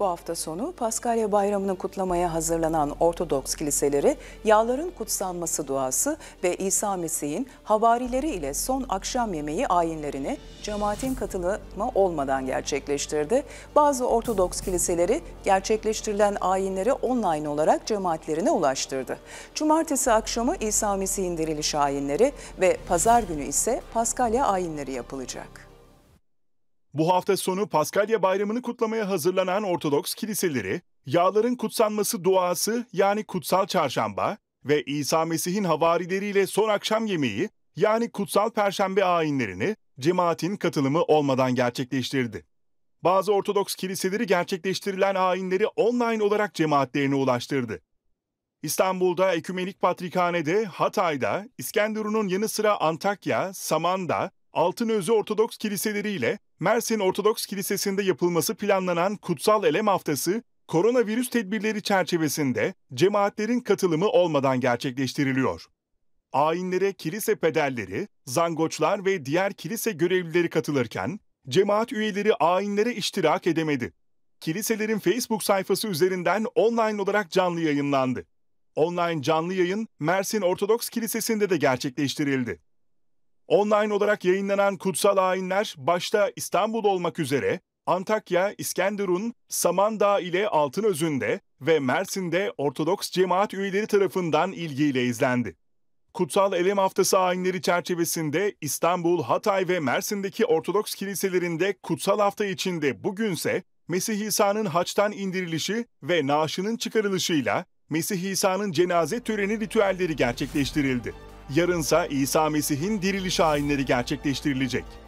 Bu hafta sonu Paskalya Bayramı'nı kutlamaya hazırlanan Ortodoks kiliseleri yağların kutsanması duası ve İsa Mesih'in havarileri ile son akşam yemeği ayinlerini cemaatin katılımı olmadan gerçekleştirdi. Bazı Ortodoks kiliseleri gerçekleştirilen ayinleri online olarak cemaatlerine ulaştırdı. Cumartesi akşamı İsa Mesih'in diriliş ayinleri ve pazar günü ise Paskalya ayinleri yapılacak. Bu hafta sonu Paskalya Bayramı'nı kutlamaya hazırlanan Ortodoks kiliseleri, yağların kutsanması duası yani kutsal çarşamba ve İsa Mesih'in havarileriyle son akşam yemeği yani kutsal perşembe ayinlerini cemaatin katılımı olmadan gerçekleştirdi. Bazı Ortodoks kiliseleri gerçekleştirilen ayinleri online olarak cemaatlerine ulaştırdı. İstanbul'da Ekümenik Patrikhane'de, Hatay'da, İskenderun'un yanı sıra Antakya, Saman'da, Altın Özü Ortodoks Kiliseleri Mersin Ortodoks Kilisesi'nde yapılması planlanan Kutsal Elem Haftası, koronavirüs tedbirleri çerçevesinde cemaatlerin katılımı olmadan gerçekleştiriliyor. Ayinlere kilise pederleri, zangoçlar ve diğer kilise görevlileri katılırken, cemaat üyeleri ayinlere iştirak edemedi. Kiliselerin Facebook sayfası üzerinden online olarak canlı yayınlandı. Online canlı yayın Mersin Ortodoks Kilisesi'nde de gerçekleştirildi. Online olarak yayınlanan kutsal ayinler başta İstanbul olmak üzere Antakya, İskenderun, Samandağ ile Altınözü'nde ve Mersin'de Ortodoks cemaat üyeleri tarafından ilgiyle izlendi. Kutsal Elem Haftası ayinleri çerçevesinde İstanbul, Hatay ve Mersin'deki Ortodoks kiliselerinde kutsal hafta içinde bugünse Mesih İsa'nın haçtan indirilişi ve naaşının çıkarılışıyla Mesih İsa'nın cenaze töreni ritüelleri gerçekleştirildi. Yarınsa İsa Mesih'in diriliş ayinleri gerçekleştirilecek.